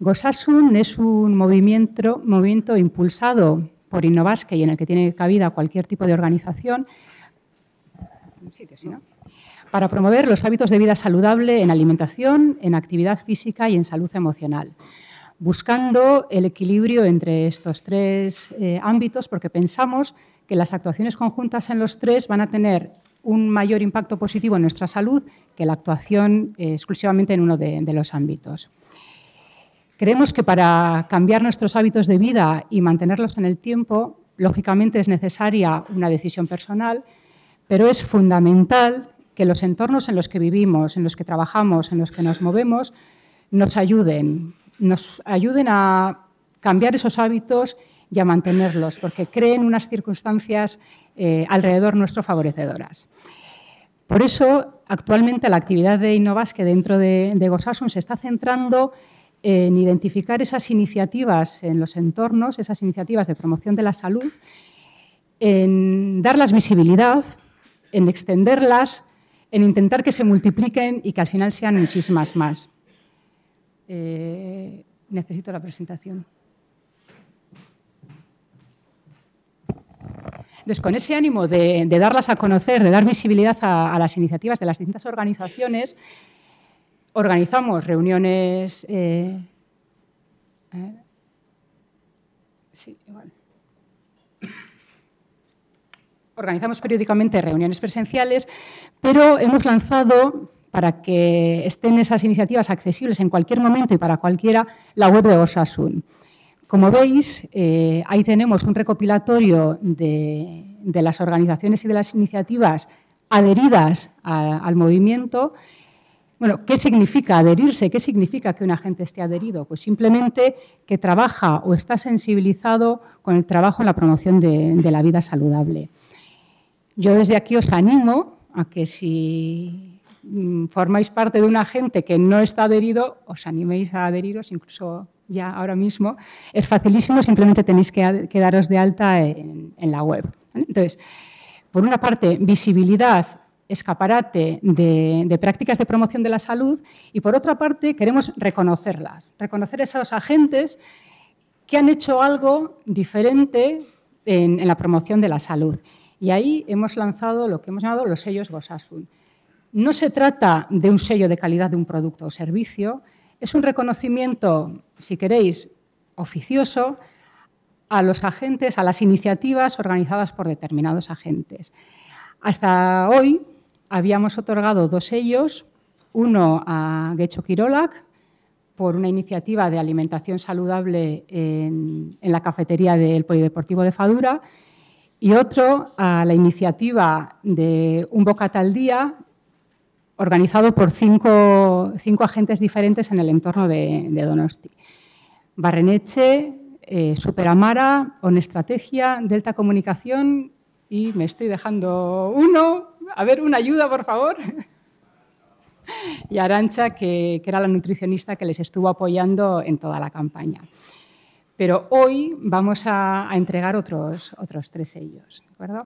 Gosasun es un movimiento, impulsado por Innovasque y en el que tiene cabida cualquier tipo de organización para promover los hábitos de vida saludable en alimentación, en actividad física y en salud emocional, buscando el equilibrio entre estos tres eh, ámbitos porque pensamos que las actuaciones conjuntas en los tres van a tener un mayor impacto positivo en nuestra salud que la actuación eh, exclusivamente en uno de los ámbitos. Creemos que para cambiar nuestros hábitos de vida y mantenerlos en el tiempo, lógicamente es necesaria una decisión personal, pero es fundamental que los entornos en los que vivimos, en los que trabajamos, en los que nos movemos, nos ayuden, nos ayuden a cambiar esos hábitos y a mantenerlos, porque creen unas circunstancias eh, alrededor nuestro favorecedoras. Por eso, actualmente la actividad de Innovas que dentro de, de Gosasun se está centrando en identificar esas iniciativas en los entornos, esas iniciativas de promoción de la salud, en darlas visibilidad, en extenderlas, en intentar que se multipliquen y que al final sean muchísimas más. Eh, necesito la presentación. Entonces, con ese ánimo de, darlas a conocer, de dar visibilidad a las iniciativas de las distintas organizaciones, Organizamos reuniones... Eh, organizamos periódicamente reuniones presenciales, pero hemos lanzado, para que estén esas iniciativas accesibles en cualquier momento y para cualquiera, la web de Osasun. Como veis, eh, ahí tenemos un recopilatorio de, las organizaciones y de las iniciativas adheridas al movimiento bueno, ¿qué significa adherirse? ¿Qué significa que un agente esté adherido? Pues simplemente que trabaja o está sensibilizado con el trabajo en la promoción de, la vida saludable. Yo desde aquí os animo a que si mm, formáis parte de un agente que no está adherido, os animéis a adheriros incluso ya ahora mismo. Es facilísimo, simplemente tenéis que, quedaros daros de alta en, la web. Entonces, por una parte, visibilidad escaparate de, prácticas de promoción de la salud y, por otra parte, queremos reconocerlas, reconocer a esos agentes que han hecho algo diferente en, en, la promoción de la salud. Y ahí hemos lanzado lo que hemos llamado los sellos Gosasun. No se trata de un sello de calidad de un producto o servicio, es un reconocimiento, si queréis, oficioso a los agentes, a las iniciativas organizadas por determinados agentes. Hasta hoy habíamos otorgado dos sellos, uno a Gecho Kirolak por una iniciativa de alimentación saludable en, la cafetería del Polideportivo de Fadura y otro a la iniciativa de Un Bocata al Día organizado por cinco, agentes diferentes en el entorno de, Donosti. Barreneche, eh, Superamara, Onestrategia, Delta Comunicación y me estoy dejando uno a ver, una ayuda, por favor. Y Arancha, que, era la nutricionista que les estuvo apoyando en toda la campaña. Pero hoy vamos a, entregar otros, otros tres sellos. ¿de acuerdo?